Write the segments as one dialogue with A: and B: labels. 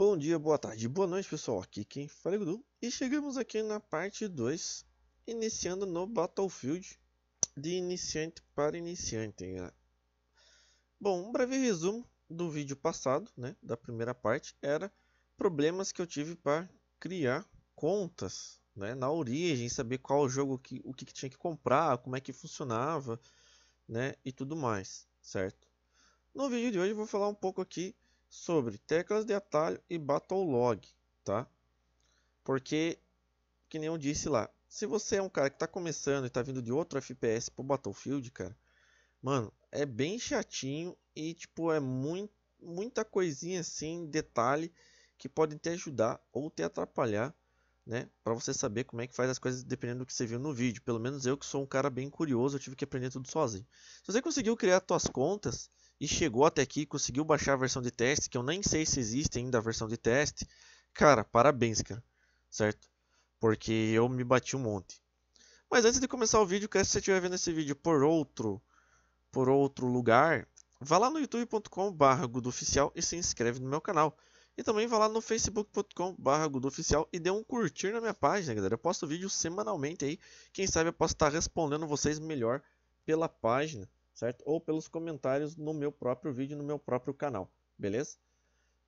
A: Bom dia, boa tarde, boa noite pessoal, aqui quem fala é o Guru e chegamos aqui na parte 2, iniciando no Battlefield de iniciante para iniciante. Né? Bom, um breve resumo do vídeo passado, né, da primeira parte, era problemas que eu tive para criar contas né, na origem, saber qual jogo, que, o que, que tinha que comprar, como é que funcionava né, e tudo mais, certo? No vídeo de hoje eu vou falar um pouco aqui sobre teclas de atalho e battle log, tá? Porque, que nem eu disse lá, se você é um cara que está começando e está vindo de outro FPS pro Battlefield, cara, mano, é bem chatinho e, tipo, é muito, muita coisinha assim, detalhe, que podem te ajudar ou te atrapalhar né, para você saber como é que faz as coisas dependendo do que você viu no vídeo. Pelo menos eu que sou um cara bem curioso, eu tive que aprender tudo sozinho. Se você conseguiu criar suas contas e chegou até aqui, conseguiu baixar a versão de teste, que eu nem sei se existe ainda a versão de teste, cara, parabéns, cara. Certo? Porque eu me bati um monte. Mas antes de começar o vídeo, se você estiver vendo esse vídeo por outro, por outro lugar, vá lá no youtube.com/gudoficial e se inscreve no meu canal. E também vá lá no facebook.com.br e dê um curtir na minha página, galera. Eu posto vídeo semanalmente aí. Quem sabe eu posso estar tá respondendo vocês melhor pela página, certo? Ou pelos comentários no meu próprio vídeo, no meu próprio canal, beleza?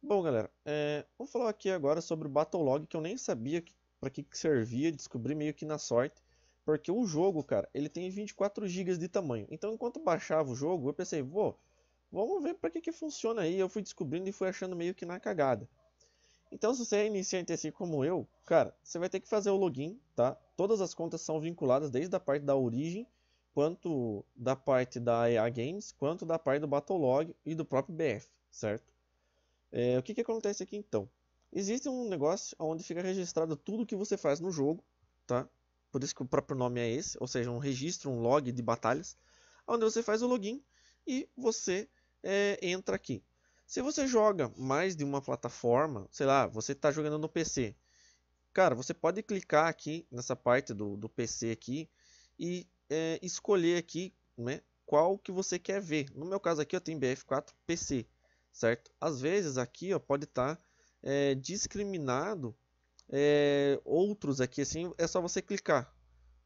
A: Bom, galera, é... vou falar aqui agora sobre o Battle Log, que eu nem sabia que... para que, que servia, descobri meio que na sorte. Porque o jogo, cara, ele tem 24 GB de tamanho. Então, enquanto baixava o jogo, eu pensei, vou Vamos ver para que, que funciona aí. Eu fui descobrindo e fui achando meio que na cagada. Então, se você é iniciante assim como eu, cara, você vai ter que fazer o login, tá? Todas as contas são vinculadas desde a parte da origem, quanto da parte da EA Games, quanto da parte do Battlelog e do próprio BF, certo? É, o que, que acontece aqui então? Existe um negócio onde fica registrado tudo que você faz no jogo, tá? Por isso que o próprio nome é esse, ou seja, um registro, um log de batalhas, onde você faz o login e você é, entra aqui. Se você joga mais de uma plataforma, sei lá, você está jogando no PC. Cara, você pode clicar aqui nessa parte do, do PC aqui e é, escolher aqui né, qual que você quer ver. No meu caso aqui eu tenho BF4 PC, certo? Às vezes aqui ó, pode estar tá, é, discriminado é, outros aqui assim, é só você clicar.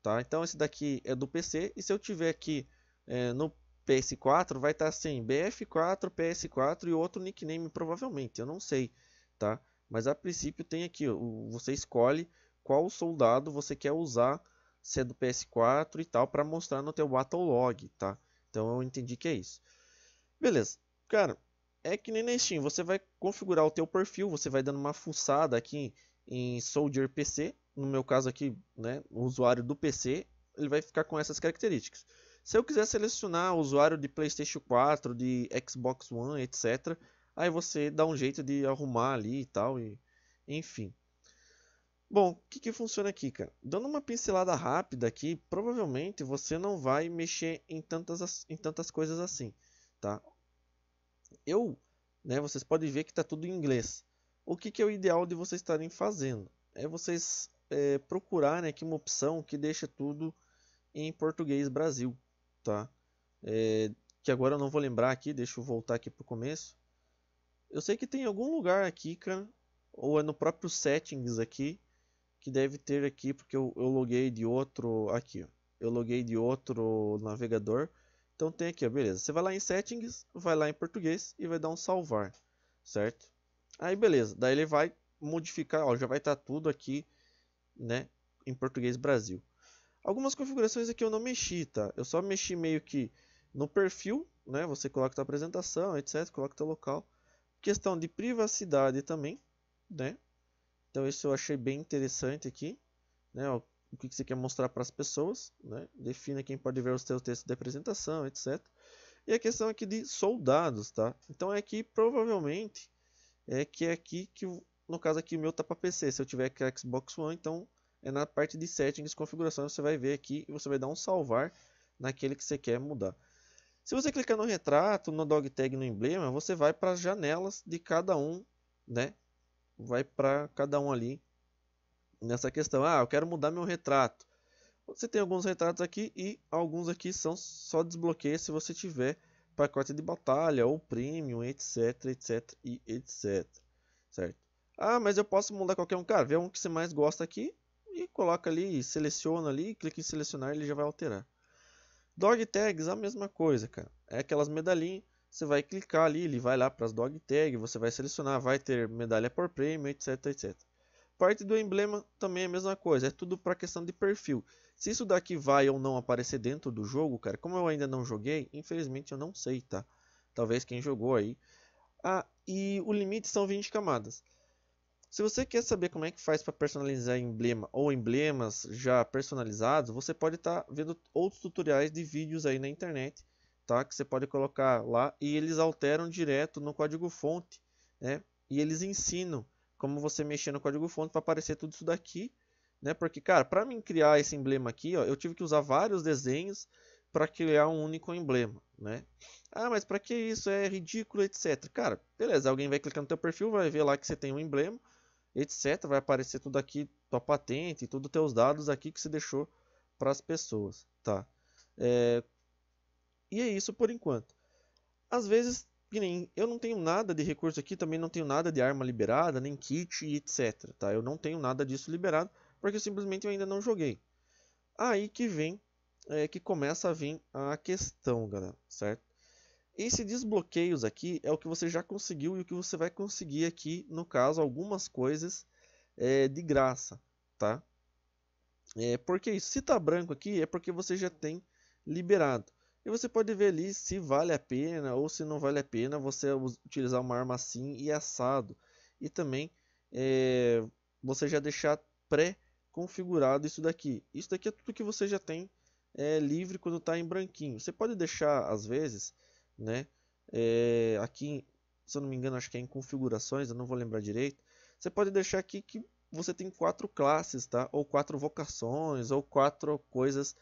A: Tá? Então esse daqui é do PC e se eu tiver aqui é, no PS4 vai estar tá assim, BF4, PS4 e outro nickname provavelmente, eu não sei, tá? Mas a princípio tem aqui, ó, você escolhe qual soldado você quer usar, se é do PS4 e tal, para mostrar no teu Battle Log, tá? Então eu entendi que é isso. Beleza, cara, é que nem na Steam, você vai configurar o teu perfil, você vai dando uma fuçada aqui em Soldier PC, no meu caso aqui, né, o usuário do PC, ele vai ficar com essas características. Se eu quiser selecionar usuário de PlayStation 4, de Xbox One, etc., aí você dá um jeito de arrumar ali e tal, e enfim. Bom, o que, que funciona aqui, cara? Dando uma pincelada rápida aqui, provavelmente você não vai mexer em tantas, em tantas coisas assim, tá? Eu, né, vocês podem ver que está tudo em inglês. O que, que é o ideal de vocês estarem fazendo? É vocês eh, né, é, procurarem aqui uma opção que deixa tudo em português Brasil, tá? É, que agora eu não vou lembrar aqui, deixa eu voltar aqui pro começo. Eu sei que tem algum lugar aqui, cara, ou é no próprio settings aqui, que deve ter aqui, porque eu, eu loguei de outro, aqui, eu loguei de outro navegador. Então tem aqui, ó, beleza. Você vai lá em settings, vai lá em português e vai dar um salvar, certo? Aí beleza, daí ele vai modificar, ó, já vai estar tá tudo aqui, né, em português Brasil. Algumas configurações aqui eu não mexi, tá? Eu só mexi meio que no perfil, né? Você coloca a apresentação, etc, coloca o local. Questão de privacidade também, né? Então isso eu achei bem interessante aqui, né? O que você quer mostrar para as pessoas, né? Defina quem pode ver os seus textos de apresentação, etc. E a questão aqui de soldados, tá? Então é aqui provavelmente é que é aqui que no caso aqui o meu tá para PC. Se eu tiver Xbox One, então é na parte de settings, configuração, você vai ver aqui e você vai dar um salvar naquele que você quer mudar. Se você clicar no retrato, no dog tag, no emblema, você vai para as janelas de cada um, né? Vai para cada um ali nessa questão. Ah, eu quero mudar meu retrato. Você tem alguns retratos aqui e alguns aqui são só desbloqueia se você tiver pacote de batalha ou premium, etc, etc e etc. Certo? Ah, mas eu posso mudar qualquer um, cara. Vê um que você mais gosta aqui e coloca ali, seleciona ali, clica em selecionar, ele já vai alterar. Dog tags, a mesma coisa, cara. É aquelas medalhinhas, você vai clicar ali, ele vai lá para as dog tags, você vai selecionar, vai ter medalha por prêmio, etc, etc. Parte do emblema também é a mesma coisa, é tudo para questão de perfil. Se isso daqui vai ou não aparecer dentro do jogo, cara, como eu ainda não joguei, infelizmente eu não sei, tá? Talvez quem jogou aí. Ah, e o limite são 20 camadas. Se você quer saber como é que faz para personalizar emblema ou emblemas já personalizados, você pode estar tá vendo outros tutoriais de vídeos aí na internet, tá? Que você pode colocar lá e eles alteram direto no código fonte, né? E eles ensinam como você mexer no código fonte para aparecer tudo isso daqui, né? Porque cara, para mim criar esse emblema aqui, ó, eu tive que usar vários desenhos para criar um único emblema, né? Ah, mas para que isso é ridículo, etc. Cara, beleza, alguém vai clicar no teu perfil, vai ver lá que você tem um emblema etc. Vai aparecer tudo aqui, tua patente, todos os teus dados aqui que você deixou para as pessoas, tá? É... E é isso por enquanto. Às vezes, nem eu não tenho nada de recurso aqui, também não tenho nada de arma liberada, nem kit, etc. Tá? Eu não tenho nada disso liberado, porque simplesmente eu ainda não joguei. Aí que vem, é, que começa a vir a questão, galera, certo? Esse desbloqueios aqui é o que você já conseguiu e o que você vai conseguir aqui, no caso, algumas coisas é, de graça, tá? É, porque isso, se tá branco aqui, é porque você já tem liberado. E você pode ver ali se vale a pena ou se não vale a pena você utilizar uma arma assim e assado. E também é, você já deixar pré-configurado isso daqui. Isso daqui é tudo que você já tem é, livre quando está em branquinho. Você pode deixar, às vezes, né? É, aqui, se eu não me engano, acho que é em configurações, eu não vou lembrar direito. Você pode deixar aqui que você tem quatro classes, tá? Ou quatro vocações, ou quatro coisas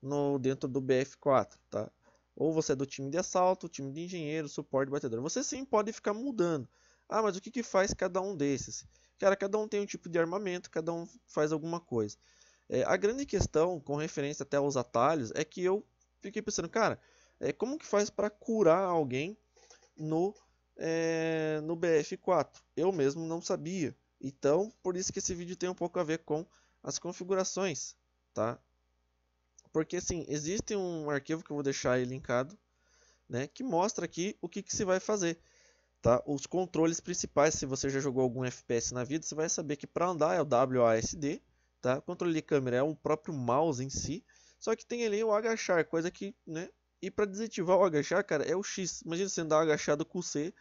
A: no dentro do BF4, tá? Ou você é do time de assalto, time de engenheiro, suporte, batedor. Você sim pode ficar mudando. Ah, mas o que, que faz cada um desses? Cara, cada um tem um tipo de armamento, cada um faz alguma coisa. É, a grande questão, com referência até aos atalhos, é que eu fiquei pensando, cara, é, como que faz para curar alguém no, é, no BF4? Eu mesmo não sabia. Então, por isso que esse vídeo tem um pouco a ver com as configurações, tá? Porque, assim, existe um arquivo que eu vou deixar aí linkado, né? Que mostra aqui o que, que se vai fazer, tá? Os controles principais, se você já jogou algum FPS na vida, você vai saber que para andar é o WASD, tá? O controle de câmera é o próprio mouse em si, só que tem ali o agachar, coisa que, né? E para desativar o agachar, cara, é o X. Imagina você andar agachado com o C.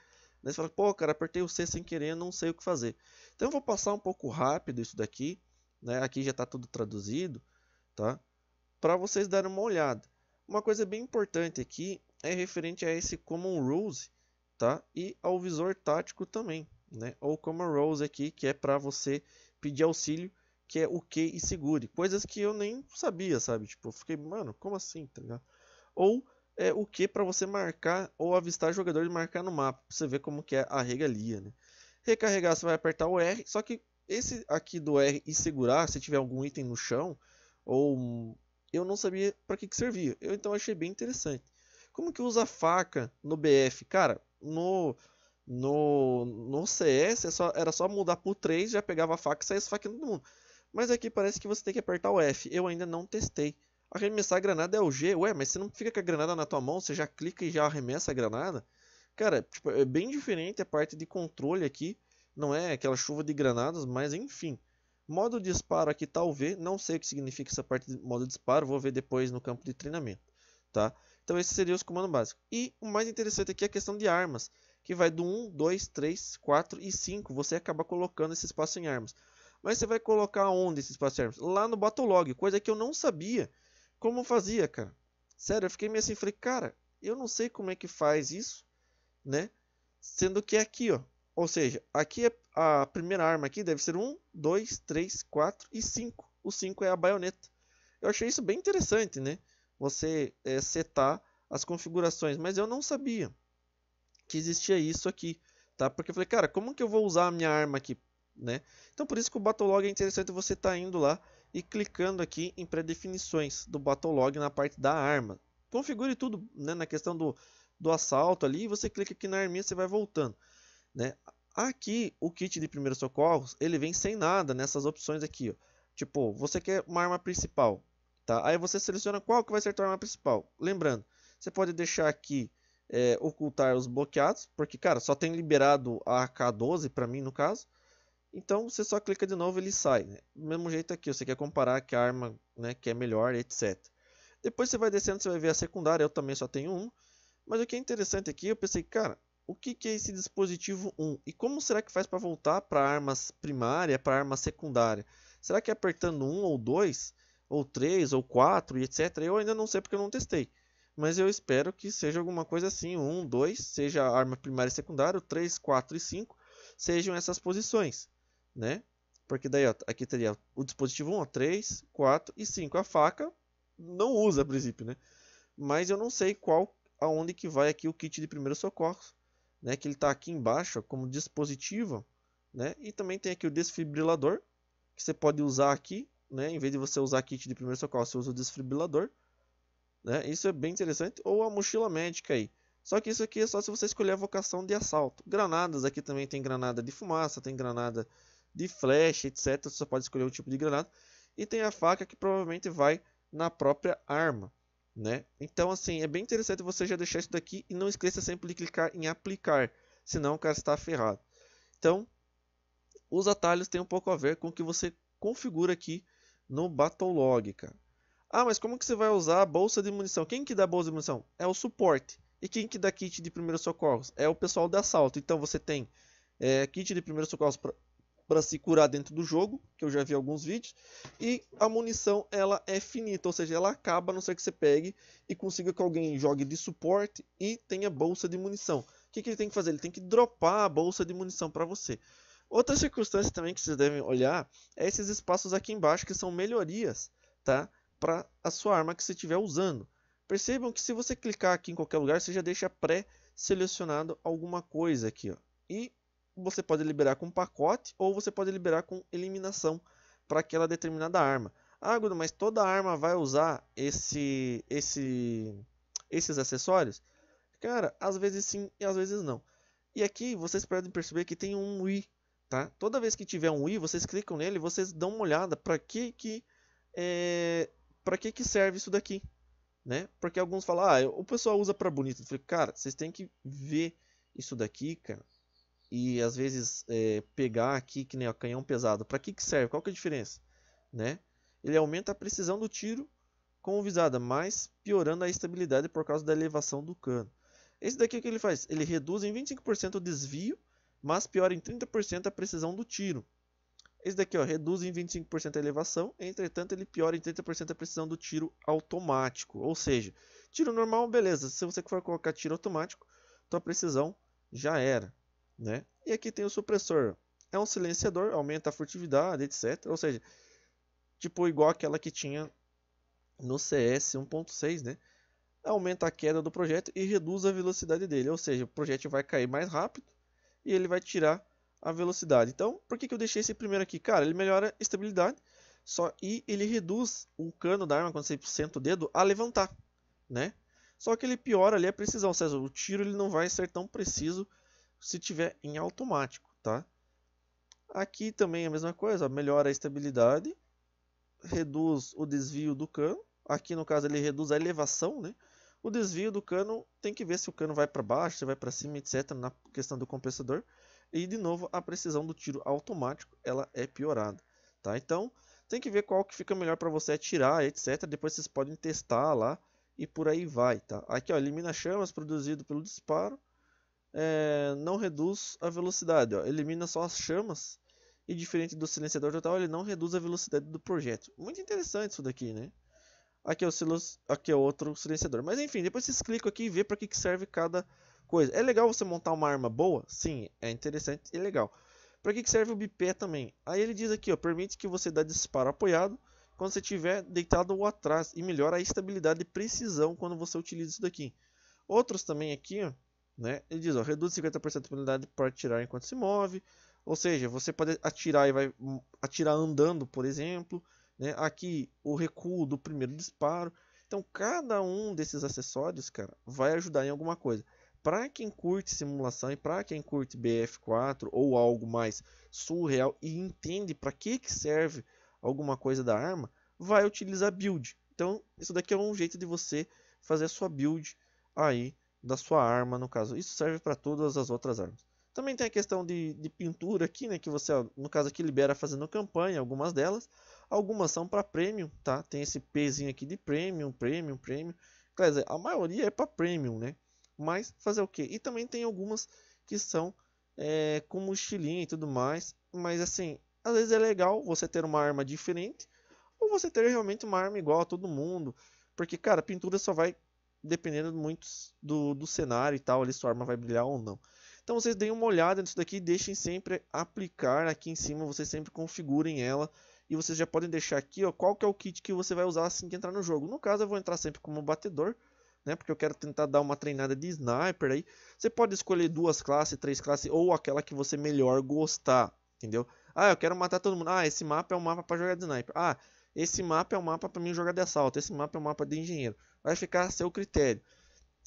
A: né? você fala, pô, cara, apertei o C sem querer, não sei o que fazer. Então eu vou passar um pouco rápido isso daqui. Né? Aqui já está tudo traduzido, tá? Para vocês darem uma olhada. Uma coisa bem importante aqui é referente a esse Common Rules, tá? E ao visor tático também, né? Ou Common Rules aqui, que é para você pedir auxílio, que é o Q e segure. Coisas que eu nem sabia, sabe? Tipo, eu fiquei, mano, como assim, tá ligado? ou é, o que para você marcar ou avistar jogador e marcar no mapa, para você ver como que é a regalia. Né? Recarregar você vai apertar o R, só que esse aqui do R e segurar, se tiver algum item no chão, ou eu não sabia para que, que servia, eu então achei bem interessante. Como que usa faca no BF? Cara, no no, no CS é só, era só mudar pro 3, já pegava a faca e saía faca todo mundo. Mas aqui parece que você tem que apertar o F. Eu ainda não testei. Arremessar a granada é o G. Ué, mas você não fica com a granada na tua mão, você já clica e já arremessa a granada? Cara, tipo, é bem diferente a parte de controle aqui. Não é aquela chuva de granadas, mas enfim. Modo de disparo aqui talvez, tá não sei o que significa essa parte de modo de disparo, vou ver depois no campo de treinamento, tá? Então esses seriam os comandos básicos. E o mais interessante aqui é a questão de armas, que vai do 1, 2, 3, 4 e 5, você acaba colocando esse espaço em armas. Mas você vai colocar onde esse espaço em armas? Lá no Battle Log, coisa que eu não sabia, como fazia, cara. Sério, eu fiquei meio assim, falei, cara, eu não sei como é que faz isso, né? Sendo que é aqui, ó. Ou seja, aqui é a primeira arma aqui deve ser 1, 2, 3, 4 e 5. O 5 é a baioneta. Eu achei isso bem interessante, né? Você é, setar as configurações, mas eu não sabia que existia isso aqui, tá? Porque eu falei, cara, como que eu vou usar a minha arma aqui, né? Então por isso que o Battlelog é interessante você tá indo lá e clicando aqui em pré-definições do Battle Log na parte da arma. Configure tudo né, na questão do, do assalto ali, e você clica aqui na arminha e você vai voltando. Né? Aqui, o kit de primeiros socorros, ele vem sem nada nessas opções aqui. Ó. Tipo, você quer uma arma principal, tá? Aí você seleciona qual que vai ser a sua arma principal. Lembrando, você pode deixar aqui é, ocultar os bloqueados, porque, cara, só tem liberado a K12 para mim, no caso. Então você só clica de novo ele sai. Né? Do mesmo jeito aqui, você quer comparar que arma né, que é melhor, etc. Depois você vai descendo, você vai ver a secundária, eu também só tenho um. Mas o que é interessante aqui, eu pensei, cara, o que, que é esse dispositivo 1? E como será que faz para voltar para armas primária, para arma secundária? Será que é apertando 1 ou 2? Ou 3 ou 4 e etc? Eu ainda não sei porque eu não testei. Mas eu espero que seja alguma coisa assim, 1, 2, seja arma primária e secundária, 3, 4 e 5, sejam essas posições né? Porque daí, ó, aqui teria o dispositivo 1, 3, 4 e 5. A faca não usa a princípio, né? Mas eu não sei qual, aonde que vai aqui o kit de primeiro socorro, né? Que ele está aqui embaixo ó, como dispositivo, né? E também tem aqui o desfibrilador, que você pode usar aqui, né? Em vez de você usar kit de primeiro socorro, você usa o desfibrilador, né? Isso é bem interessante. Ou a mochila médica aí. Só que isso aqui é só se você escolher a vocação de assalto. Granadas, aqui também tem granada de fumaça, tem granada de flecha, etc. Você só pode escolher um tipo de granada. E tem a faca que provavelmente vai na própria arma. Né? Então, assim, é bem interessante você já deixar isso daqui e não esqueça sempre de clicar em aplicar, senão o cara está ferrado. Então, os atalhos têm um pouco a ver com o que você configura aqui no Battle Log, cara. Ah, mas como que você vai usar a bolsa de munição? Quem que dá bolsa de munição? É o suporte. E quem que dá kit de primeiros socorros? É o pessoal de assalto. Então você tem é, kit de primeiros socorros para se curar dentro do jogo, que eu já vi alguns vídeos, e a munição ela é finita, ou seja, ela acaba a não ser que você pegue e consiga que alguém jogue de suporte e tenha bolsa de munição. O que, que ele tem que fazer? Ele tem que dropar a bolsa de munição para você. Outra circunstância também que vocês devem olhar é esses espaços aqui embaixo que são melhorias, tá? Para a sua arma que você estiver usando. Percebam que se você clicar aqui em qualquer lugar, você já deixa pré-selecionado alguma coisa aqui, ó. E você pode liberar com pacote ou você pode liberar com eliminação para aquela determinada arma. Ah, Gudo, mas toda arma vai usar esse, esse, esses acessórios? Cara, às vezes sim e às vezes não. E aqui vocês podem perceber que tem um i, tá? Toda vez que tiver um i, vocês clicam nele, vocês dão uma olhada para que que é, para que que serve isso daqui, né? Porque alguns falam, ah, o pessoal usa para bonito. Eu falei, cara, vocês têm que ver isso daqui, cara e às vezes é, pegar aqui que nem o canhão pesado. Para que, que serve? Qual que é a diferença? Né? Ele aumenta a precisão do tiro com visada, mas piorando a estabilidade por causa da elevação do cano. Esse daqui o que ele faz? Ele reduz em 25% o desvio, mas piora em 30% a precisão do tiro. Esse daqui ó, reduz em 25% a elevação, entretanto ele piora em 30% a precisão do tiro automático. Ou seja, tiro normal, beleza. Se você for colocar tiro automático, tua precisão já era. Né? E aqui tem o supressor. É um silenciador, aumenta a furtividade, etc. Ou seja, tipo igual aquela que tinha no CS 1.6, né? Aumenta a queda do projeto e reduz a velocidade dele. Ou seja, o projeto vai cair mais rápido e ele vai tirar a velocidade. Então, por que, que eu deixei esse primeiro aqui? Cara, ele melhora a estabilidade só e ele reduz o cano da arma quando você senta o dedo a levantar, né? Só que ele piora ali a precisão, ou seja, o tiro ele não vai ser tão preciso se tiver em automático, tá? Aqui também a mesma coisa, melhora a estabilidade, reduz o desvio do cano. Aqui no caso ele reduz a elevação, né? O desvio do cano tem que ver se o cano vai para baixo, se vai para cima, etc. Na questão do compensador. E de novo a precisão do tiro automático ela é piorada, tá? Então tem que ver qual que fica melhor para você atirar, etc. Depois vocês podem testar lá e por aí vai, tá? Aqui ó, elimina chamas produzido pelo disparo é, não reduz a velocidade, ó, elimina só as chamas. E diferente do silenciador total, ele não reduz a velocidade do projeto. Muito interessante isso daqui, né? Aqui é, o aqui é outro silenciador. Mas enfim, depois vocês clicam aqui e vê para que, que serve cada coisa. É legal você montar uma arma boa? Sim, é interessante e legal. Para que, que serve o bipé também? Aí ele diz aqui, ó, permite que você dê disparo apoiado quando você estiver deitado ou atrás. E melhora a estabilidade e precisão quando você utiliza isso daqui. Outros também aqui, ó, né? Ele diz, ó, reduz 50% de penalidade para atirar enquanto se move. Ou seja, você pode atirar e vai hum, atirar andando, por exemplo. Né? Aqui o recuo do primeiro disparo. Então cada um desses acessórios, cara, vai ajudar em alguma coisa. Para quem curte simulação e para quem curte BF4 ou algo mais surreal e entende para que, que serve alguma coisa da arma, vai utilizar build. Então isso daqui é um jeito de você fazer a sua build aí da sua arma, no caso. Isso serve para todas as outras armas. Também tem a questão de, de pintura aqui, né, que você, no caso aqui, libera fazendo campanha, algumas delas. Algumas são para premium, tá? Tem esse pezinho aqui de premium, premium, premium. Quer dizer, a maioria é para premium, né? Mas fazer o quê? E também tem algumas que são é, com mochilinha e tudo mais. Mas assim, às vezes é legal você ter uma arma diferente ou você ter realmente uma arma igual a todo mundo. Porque, cara, pintura só vai dependendo muito do, do cenário e tal, ali sua arma vai brilhar ou não. Então vocês deem uma olhada nisso daqui, deixem sempre aplicar aqui em cima, vocês sempre configurem ela. E vocês já podem deixar aqui ó, qual que é o kit que você vai usar assim que entrar no jogo. No caso eu vou entrar sempre como batedor, né, porque eu quero tentar dar uma treinada de sniper aí. Você pode escolher duas classes, três classes ou aquela que você melhor gostar, entendeu? Ah, eu quero matar todo mundo. Ah, esse mapa é um mapa para jogar de sniper. Ah, esse mapa é um mapa para mim jogar de assalto. Esse mapa é um mapa de engenheiro. Vai ficar a seu critério.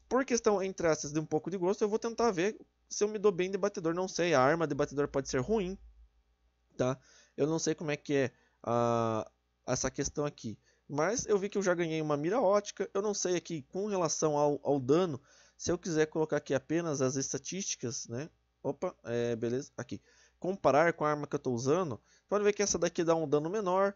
A: Por questão, entre aspas, de um pouco de gosto, eu vou tentar ver se eu me dou bem de batedor. Não sei, a arma de batedor pode ser ruim. Tá? Eu não sei como é que é ah, essa questão aqui. Mas eu vi que eu já ganhei uma mira ótica. Eu não sei aqui com relação ao, ao dano. Se eu quiser colocar aqui apenas as estatísticas, né? Opa, é, beleza, aqui. Comparar com a arma que eu estou usando, pode ver que essa daqui dá um dano menor,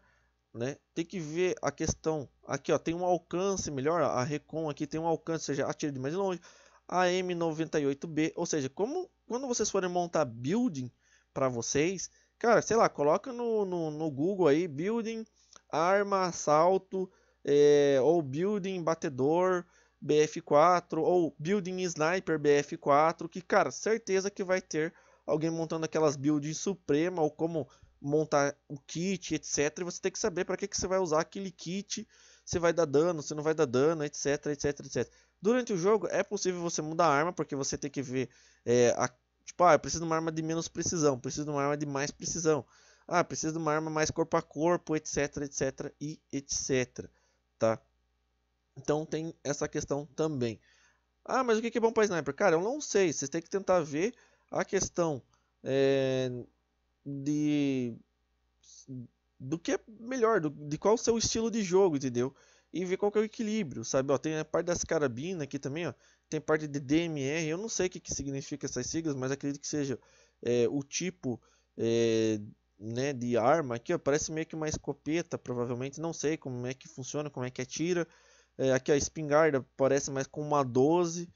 A: né? Tem que ver a questão aqui, ó, tem um alcance melhor, a Recon aqui tem um alcance, ou seja, atira de mais longe. A M98B, ou seja, como quando vocês forem montar building para vocês, cara, sei lá, coloca no, no, no Google aí building arma assalto é, ou building batedor BF4 ou building sniper BF4, que cara, certeza que vai ter alguém montando aquelas builds suprema ou como montar o kit, etc. E você tem que saber para que, que você vai usar aquele kit, você vai dar dano, você não vai dar dano, etc, etc, etc. Durante o jogo é possível você mudar a arma, porque você tem que ver, é, a, tipo, ah, eu preciso de uma arma de menos precisão, preciso de uma arma de mais precisão, ah, preciso de uma arma mais corpo a corpo, etc, etc e etc, tá? Então tem essa questão também. Ah, mas o que é bom para sniper? Cara, eu não sei. você tem que tentar ver a questão é, de do que é melhor, do, de qual o seu estilo de jogo, entendeu? E ver qual que é o equilíbrio, sabe? Ó, tem a parte das carabinas aqui também, ó. Tem parte de DMR, eu não sei o que, que significa essas siglas, mas acredito que seja é, o tipo é, né, de arma aqui, ó. Parece meio que uma escopeta, provavelmente. Não sei como é que funciona, como é que atira. É, aqui ó, a espingarda parece mais com uma 12,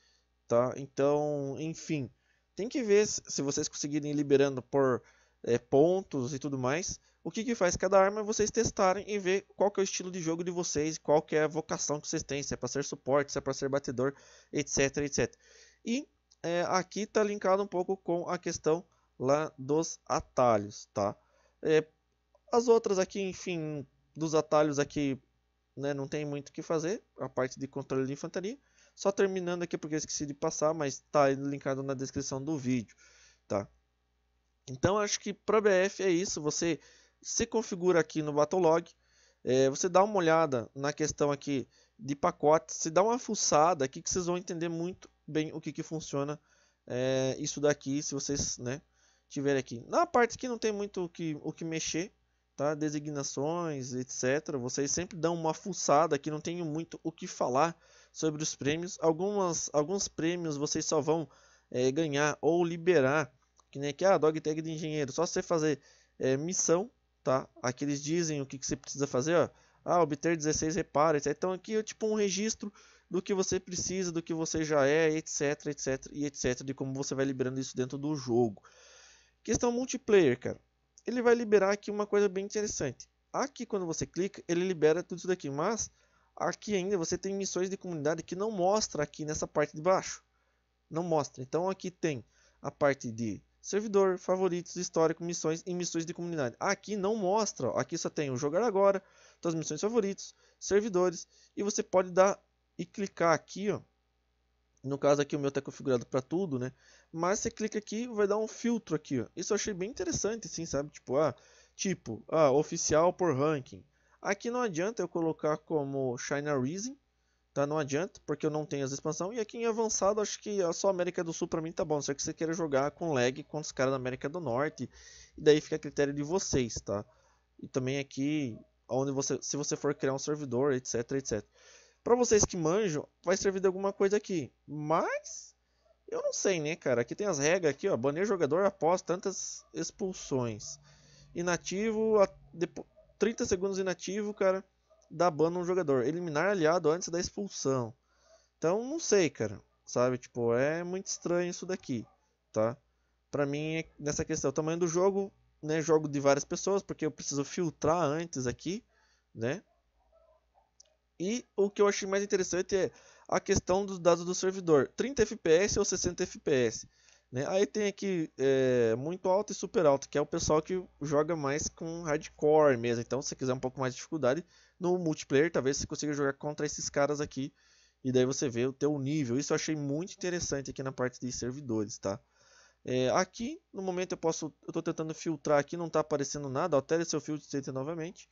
A: tá? Então, enfim. Tem que ver se vocês conseguirem liberando por é, pontos e tudo mais. O que, que faz cada arma é vocês testarem e ver qual que é o estilo de jogo de vocês, qual que é a vocação que vocês têm, se é para ser suporte, se é para ser batedor, etc, etc. E é, aqui está linkado um pouco com a questão lá dos atalhos, tá? É, as outras aqui, enfim, dos atalhos aqui, né, não tem muito o que fazer, a parte de controle de infantaria. Só terminando aqui porque eu esqueci de passar, mas está linkado na descrição do vídeo, tá? Então acho que para a BF é isso. Você se configura aqui no Battlelog, é, você dá uma olhada na questão aqui de pacotes, se dá uma fuçada aqui que vocês vão entender muito bem o que, que funciona é, isso daqui, se vocês né, tiverem aqui. Na parte que não tem muito o que, o que mexer, tá? designações, etc. Vocês sempre dão uma fuçada aqui, não tenho muito o que falar sobre os prêmios. Algumas, alguns prêmios vocês só vão é, ganhar ou liberar que nem aqui, ah, dog tag de engenheiro. Só você fazer é, missão, tá? Aqui eles dizem o que, que você precisa fazer, ó. Ah, obter 16 reparos, Então aqui é tipo um registro do que você precisa, do que você já é, etc, etc e etc. De como você vai liberando isso dentro do jogo. Questão multiplayer, cara. Ele vai liberar aqui uma coisa bem interessante. Aqui quando você clica, ele libera tudo isso daqui, mas aqui ainda você tem missões de comunidade que não mostra aqui nessa parte de baixo. Não mostra. Então aqui tem a parte de servidor, favoritos, histórico, missões e missões de comunidade. Aqui não mostra, ó. aqui só tem o jogar agora, suas missões favoritos, servidores e você pode dar e clicar aqui, ó. No caso aqui o meu está configurado para tudo, né? Mas você clica aqui, vai dar um filtro aqui, ó. Isso eu achei bem interessante, assim, sabe? Tipo, ah, tipo, ah, oficial por ranking. Aqui não adianta eu colocar como China Reason, Tá, não adianta, porque eu não tenho as expansão. E aqui em avançado, acho que só América do Sul pra mim tá bom. Só que você queira jogar com lag contra os caras da América do Norte. E daí fica a critério de vocês, tá? E também aqui, onde você, se você for criar um servidor, etc, etc. Pra vocês que manjam, vai servir de alguma coisa aqui. Mas, eu não sei, né, cara? Aqui tem as regras aqui, ó. Banir jogador após tantas expulsões. Inativo, a, 30 segundos inativo, cara dar ban um jogador, eliminar aliado antes da expulsão. Então, não sei, cara. Sabe, tipo, é muito estranho isso daqui, tá? Pra mim, é nessa questão, o tamanho do jogo, né, jogo de várias pessoas, porque eu preciso filtrar antes aqui, né? E o que eu achei mais interessante é a questão dos dados do servidor. 30 FPS ou 60 FPS? Né? Aí tem aqui é, muito alto e super alto, que é o pessoal que joga mais com hardcore mesmo. Então, se você quiser um pouco mais de dificuldade no multiplayer, talvez você consiga jogar contra esses caras aqui. E daí você vê o teu nível. Isso eu achei muito interessante aqui na parte de servidores, tá? É, aqui, no momento eu posso... Eu tô tentando filtrar aqui, não está aparecendo nada. Altere seu filtro de novamente.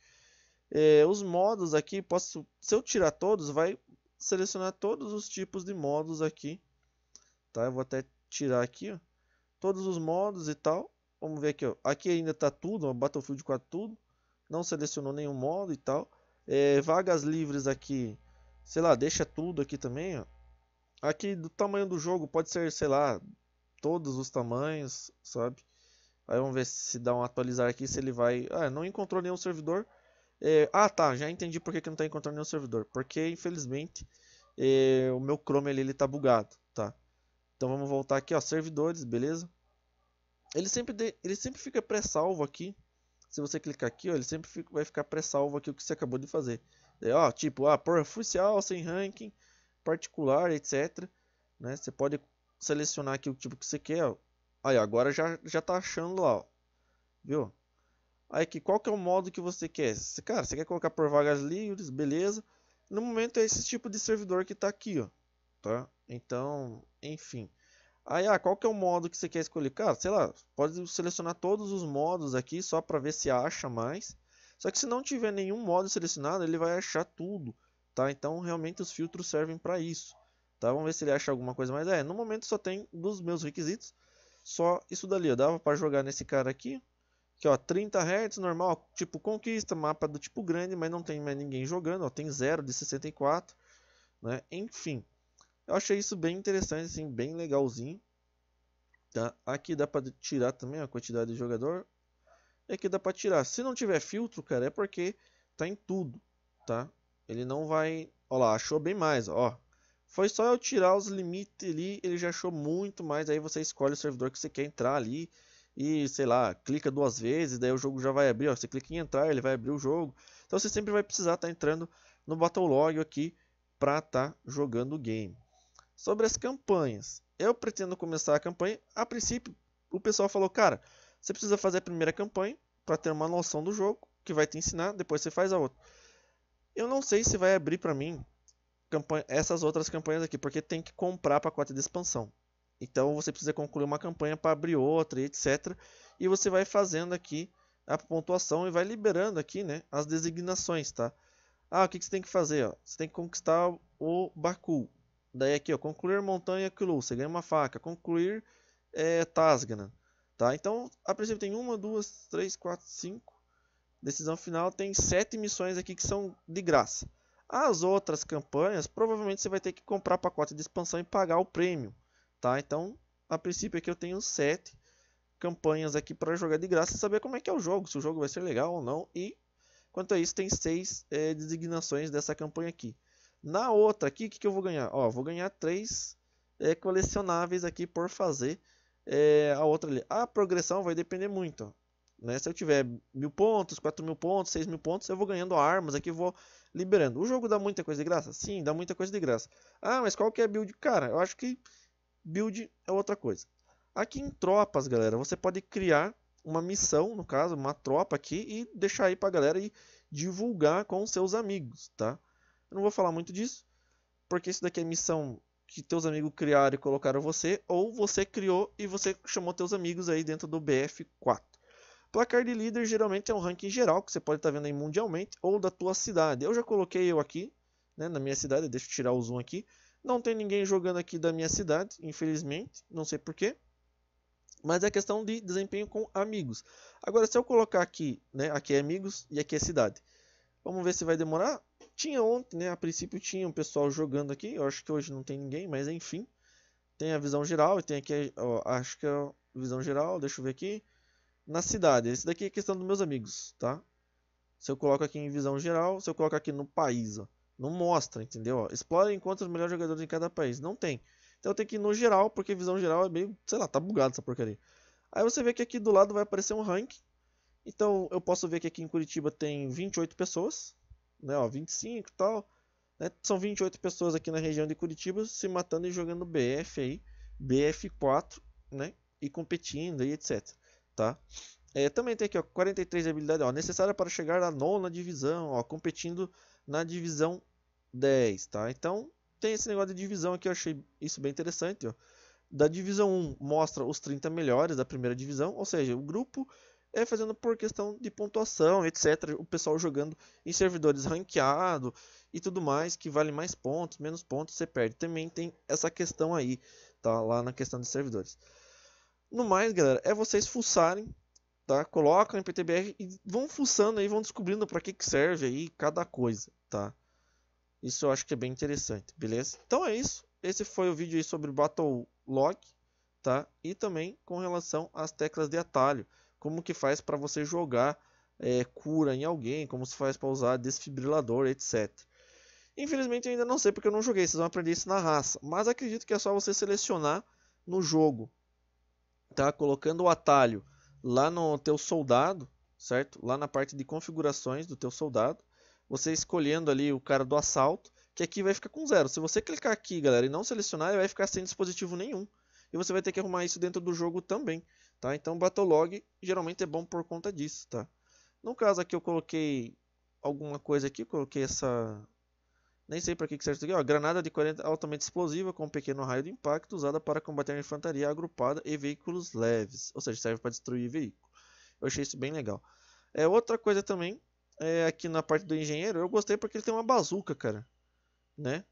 A: É, os modos aqui, posso... Se eu tirar todos, vai selecionar todos os tipos de modos aqui. Tá? Eu vou até tirar aqui, ó, todos os modos e tal. Vamos ver aqui, ó. aqui ainda está tudo, ó, Battlefield 4 tudo, não selecionou nenhum modo e tal. É, vagas livres aqui, sei lá, deixa tudo aqui também, ó. Aqui do tamanho do jogo pode ser, sei lá, todos os tamanhos, sabe? Aí vamos ver se dá um atualizar aqui, se ele vai... Ah, não encontrou nenhum servidor. É... Ah, tá, já entendi por que, não está encontrando nenhum servidor. Porque, infelizmente, é... o meu Chrome ali, ele está bugado. Então vamos voltar aqui, ó, servidores, beleza? Ele sempre, de, ele sempre fica pré-salvo aqui. Se você clicar aqui, ó, ele sempre fica, vai ficar pré-salvo aqui o que você acabou de fazer. É, ó, tipo, ah, por oficial, sem ranking, particular, etc. Né? Você pode selecionar aqui o tipo que você quer. Ó. Aí agora já já tá achando lá, ó. viu? Aí aqui, qual que é o modo que você quer? Você, cara, você quer colocar por vagas livres, beleza? No momento é esse tipo de servidor que tá aqui, ó, tá? Então enfim. Aí, ah, qual que é o modo que você quer escolher? Cara, sei lá, pode selecionar todos os modos aqui só para ver se acha mais. Só que se não tiver nenhum modo selecionado, ele vai achar tudo, tá? Então, realmente os filtros servem para isso, tá? Vamos ver se ele acha alguma coisa mais. É, no momento só tem dos meus requisitos, só isso dali, eu Dava para jogar nesse cara aqui, que ó, 30 Hz, normal, tipo conquista, mapa do tipo grande, mas não tem mais ninguém jogando, ó. Tem 0 de 64, né? Enfim, eu achei isso bem interessante, assim, bem legalzinho. Tá? Aqui dá para tirar também a quantidade de jogador. E aqui dá para tirar. Se não tiver filtro, cara, é porque tá em tudo, tá? Ele não vai... olha lá, achou bem mais, ó. Foi só eu tirar os limites ali, ele já achou muito mais. Aí você escolhe o servidor que você quer entrar ali. E, sei lá, clica duas vezes, daí o jogo já vai abrir, ó. Você clica em entrar, ele vai abrir o jogo. Então você sempre vai precisar estar tá entrando no Battle Log aqui para estar tá jogando o game sobre as campanhas. Eu pretendo começar a campanha. A princípio, o pessoal falou, cara, você precisa fazer a primeira campanha para ter uma noção do jogo, que vai te ensinar, depois você faz a outra. Eu não sei se vai abrir para mim campanha, essas outras campanhas aqui, porque tem que comprar pacote de expansão. Então você precisa concluir uma campanha para abrir outra, etc. E você vai fazendo aqui a pontuação e vai liberando aqui, né, as designações, tá? Ah, o que, que você tem que fazer? Ó? Você tem que conquistar o Baku. Daí aqui, ó, concluir montanha Kulu, você ganha uma faca. Concluir é, Tasgana. Tá? Então, a princípio tem uma, duas, três, quatro, cinco. Decisão final tem sete missões aqui que são de graça. As outras campanhas, provavelmente você vai ter que comprar pacote de expansão e pagar o prêmio. Tá? Então, a princípio aqui eu tenho sete campanhas aqui para jogar de graça e saber como é que é o jogo, se o jogo vai ser legal ou não. E quanto a isso, tem seis é, designações dessa campanha aqui. Na outra aqui, o que, que eu vou ganhar? Ó, vou ganhar três é, colecionáveis aqui por fazer é, a outra ali. A progressão vai depender muito. né? Se eu tiver mil pontos, quatro mil pontos, seis mil pontos, eu vou ganhando armas aqui, vou liberando. O jogo dá muita coisa de graça? Sim, dá muita coisa de graça. Ah, mas qual que é a build? Cara, eu acho que build é outra coisa. Aqui em tropas, galera, você pode criar uma missão, no caso, uma tropa aqui e deixar aí pra galera e divulgar com seus amigos, tá? Eu não vou falar muito disso, porque isso daqui é missão que teus amigos criaram e colocaram você, ou você criou e você chamou teus amigos aí dentro do BF4. Placar de líder geralmente é um ranking geral que você pode estar tá vendo aí mundialmente ou da tua cidade. Eu já coloquei eu aqui, né, na minha cidade, deixa eu tirar o zoom aqui. Não tem ninguém jogando aqui da minha cidade, infelizmente, não sei porquê. Mas é questão de desempenho com amigos. Agora, se eu colocar aqui, né, aqui é amigos e aqui é cidade. Vamos ver se vai demorar. Tinha ontem, né? A princípio tinha um pessoal jogando aqui. Eu acho que hoje não tem ninguém, mas enfim. Tem a visão geral e tem aqui, ó, acho que é a visão geral, deixa eu ver aqui. Na cidade, esse daqui é questão dos meus amigos, tá? Se eu coloco aqui em visão geral, se eu coloco aqui no país, ó, não mostra, entendeu? explora e encontra os melhores jogadores em cada país. Não tem. Então tem que ir no geral, porque visão geral é meio, sei lá, tá bugado essa porcaria. Aí você vê que aqui do lado vai aparecer um ranking. Então eu posso ver que aqui em Curitiba tem 28 pessoas, né, ó, 25 e tal. Né, são 28 pessoas aqui na região de Curitiba se matando e jogando BF aí, BF4, né? E competindo e etc. Tá? É, também tem aqui, ó, 43 habilidades necessárias necessária para chegar à nona divisão, ó, competindo na divisão 10, tá? Então, tem esse negócio de divisão aqui, eu achei isso bem interessante, ó. Da divisão 1 mostra os 30 melhores da primeira divisão, ou seja, o grupo é fazendo por questão de pontuação, etc. O pessoal jogando em servidores ranqueado e tudo mais, que vale mais pontos, menos pontos você perde. Também tem essa questão aí, tá? Lá na questão de servidores. No mais, galera, é vocês fuçarem, tá? Colocam em PTBR e vão fuçando aí, vão descobrindo para que, que serve aí cada coisa, tá? Isso eu acho que é bem interessante, beleza? Então é isso. Esse foi o vídeo aí sobre Battle Lock, tá? E também com relação às teclas de atalho como que faz para você jogar é, cura em alguém, como se faz para usar desfibrilador, etc. Infelizmente eu ainda não sei porque eu não joguei, vocês vão aprender isso na raça, mas acredito que é só você selecionar no jogo, tá? Colocando o atalho lá no teu soldado, certo? Lá na parte de configurações do teu soldado, você escolhendo ali o cara do assalto, que aqui vai ficar com zero. Se você clicar aqui, galera, e não selecionar, ele vai ficar sem dispositivo nenhum. E você vai ter que arrumar isso dentro do jogo também. Tá? Então, Battlelog geralmente é bom por conta disso. Tá? No caso aqui, eu coloquei alguma coisa aqui, coloquei essa... Nem sei para que, que serve isso aqui. Ó, granada de 40 altamente explosiva com um pequeno raio de impacto usada para combater a infantaria agrupada e veículos leves. Ou seja, serve para destruir veículo. Eu achei isso bem legal. É, outra coisa também, é, aqui na parte do engenheiro, eu gostei porque ele tem uma bazuca, cara. Né?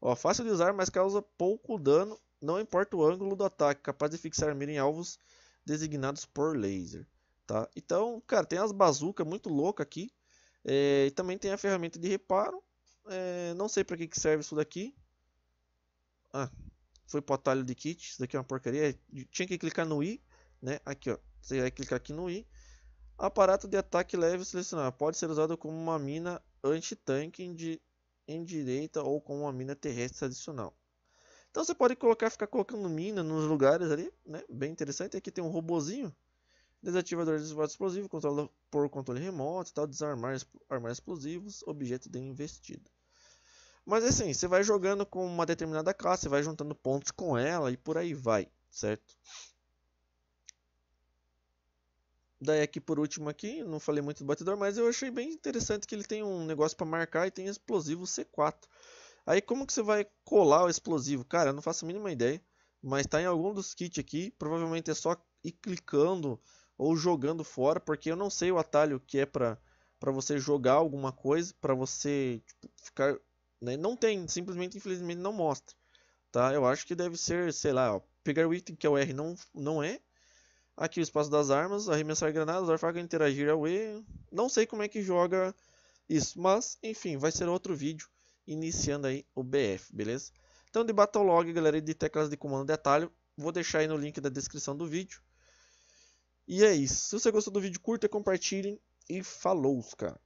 A: Ó, fácil de usar, mas causa pouco dano, não importa o ângulo do ataque, capaz de fixar mira em alvos designados por laser. Tá? Então, cara, tem as bazucas muito louca aqui. É, também tem a ferramenta de reparo. É, não sei para que, que serve isso daqui. Ah, foi pro atalho de kit. Isso daqui é uma porcaria. Tinha que clicar no I, né? Aqui, ó. Você vai clicar aqui no I. Aparato de ataque leve selecionado. Pode ser usado como uma mina anti-tanque em, di em direita ou como uma mina terrestre adicional. Então você pode colocar, ficar colocando mina nos lugares ali, né? Bem interessante. Aqui tem um robozinho. Desativador de dispositivo explosivo, controlado por controle remoto tal, desarmar armar explosivos, objeto de investida. Mas é assim, você vai jogando com uma determinada classe, vai juntando pontos com ela e por aí vai, certo? Daí aqui por último aqui, não falei muito do batedor, mas eu achei bem interessante que ele tem um negócio para marcar e tem explosivo C4. Aí como que você vai colar o explosivo? Cara, eu não faço a mínima ideia, mas tá em algum dos kits aqui, provavelmente é só ir clicando ou jogando fora, porque eu não sei o atalho que é para para você jogar alguma coisa, para você tipo, ficar, né? não tem, simplesmente infelizmente não mostra. Tá? Eu acho que deve ser, sei lá, ó, pegar o item que é o R não não é. Aqui o espaço das armas, arremessar granadas, usar faca, interagir é o E. Não sei como é que joga isso, mas enfim, vai ser outro vídeo iniciando aí o BF, beleza? Então de Battle Log, galera, de teclas de comando detalhe, vou deixar aí no link da descrição do vídeo. E é isso. Se você gostou do vídeo, curta, compartilhe e falou, cara.